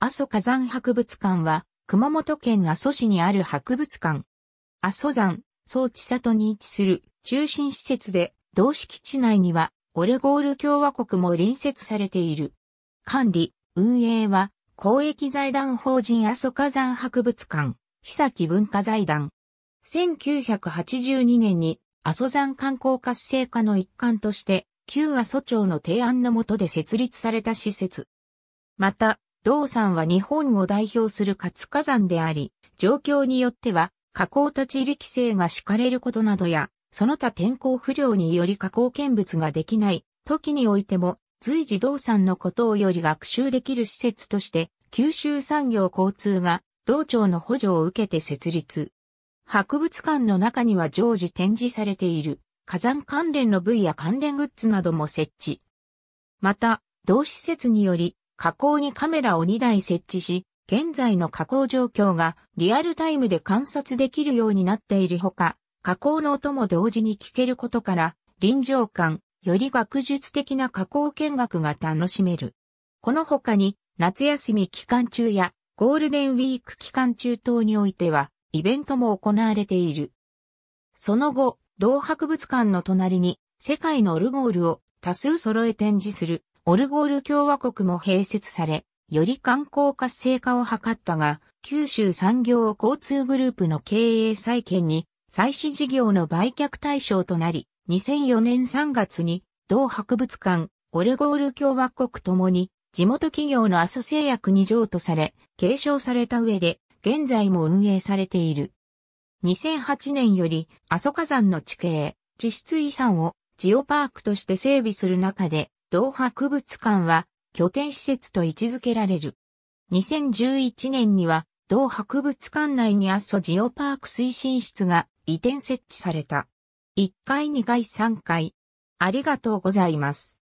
阿蘇火山博物館は、熊本県阿蘇市にある博物館。阿蘇山、総地里に位置する中心施設で、同敷地内には、オルゴール共和国も隣接されている。管理、運営は、公益財団法人阿蘇火山博物館、久木文化財団。1982年に、阿蘇山観光活性化の一環として、旧阿蘇町の提案のもとで設立された施設。また、銅山は日本を代表する活火山であり、状況によっては、火口立ち入り規制が敷かれることなどや、その他天候不良により火口見物ができない時においても、随時銅山のことをより学習できる施設として、九州産業交通が道庁の補助を受けて設立。博物館の中には常時展示されている火山関連の部位や関連グッズなども設置。また、同施設により河口にカメラを2台設置し、現在の加工状況がリアルタイムで観察できるようになっているほか、河口の音も同時に聞けることから、臨場感、より学術的な加工見学が楽しめる。この他に、夏休み期間中やゴールデンウィーク期間中等においては、イベントも行われている。その後、同博物館の隣に、世界のオルゴールを多数揃え展示するオルゴール共和国も併設され、より観光活性化を図ったが、九州産業交通グループの経営再建に、再始事業の売却対象となり、2004年3月に、同博物館、オルゴール共和国ともに、地元企業の阿蘇製薬に譲渡され、継承された上で、現在も運営されている。2008年より、阿蘇火山の地形、地質遺産をジオパークとして整備する中で、同博物館は拠点施設と位置づけられる。2011年には同博物館内にッソジオパーク推進室が移転設置された。1階2階3階。ありがとうございます。